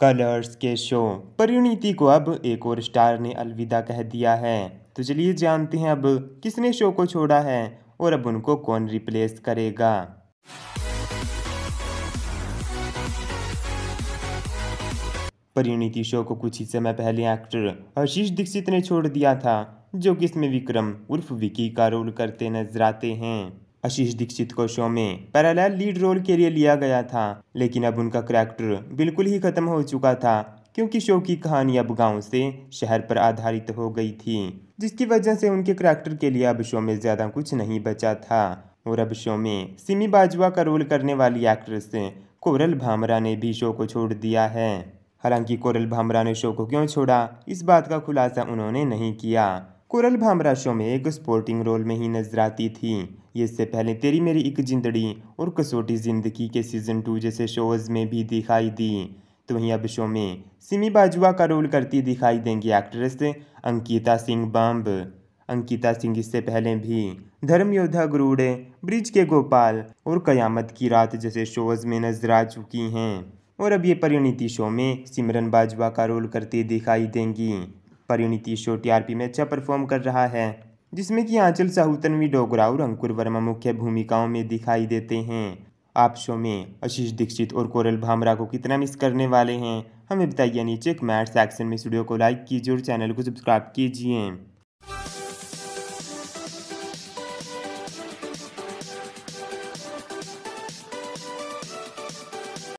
colours के show Parineeti को अब एक और स्टार ने अलविदा कह दिया है तो चलिए जानते हैं अब किसने शो को छोड़ा है और अब उनको कौन रिप्लेस करेगा परिणीति शो को कुछ ही समय पहले एक्टर आशीष दीक्षित ने छोड़ दिया था जो कि इसमें विक्रम उर्फ विकी का रोल करते नजर आते हैं आशीष दीक्षित को शो में पैराल लीड रोल के लिए लिया गया था लेकिन अब उनका करैक्टर बिल्कुल ही खत्म हो चुका था क्योंकि शो की कहानी अब गांव से शहर पर आधारित हो गई थी जिसकी वजह से उनके करैक्टर के लिए अब शो में ज़्यादा कुछ नहीं बचा था और अब शो में सिमी बाजवा का रोल करने वाली एक्ट्रेस कोरल भामरा ने भी शो को छोड़ दिया है हालांकि कोरल भामरा ने शो को क्यों छोड़ा इस बात का खुलासा उन्होंने नहीं किया कोरल शो में एक स्पोर्टिंग रोल में ही नजर आती थी ये इससे पहले तेरी मेरी एक जिंदड़ी और कसोटी जिंदगी के सीजन टू जैसे शोज में भी दिखाई दी तो वहीं अब शो में सिमी बाजवा का रोल करती दिखाई देंगी एक्ट्रेस अंकिता सिंह बम्ब अंकिता सिंह इससे पहले भी धर्म योद्धा गरुड़े ब्रिज के गोपाल और कयामत की रात जैसे शोज में नजर आ चुकी हैं और अब ये परिणीति शो में सिमरन बाजवा का रोल करती दिखाई देंगी परिणीति शो टीआरपी में अच्छा परफॉर्म कर रहा है जिसमें कि आंचल साहू तनवी डोगरा और अंकुर वर्मा मुख्य भूमिकाओं में दिखाई देते हैं आप शो में आशीष दीक्षित और कोरल भामरा को कितना मिस करने वाले हैं हमें बताइए नीचे कमेंट सेक्शन में स्टूडियो को लाइक कीजिए और चैनल को सब्सक्राइब कीजिए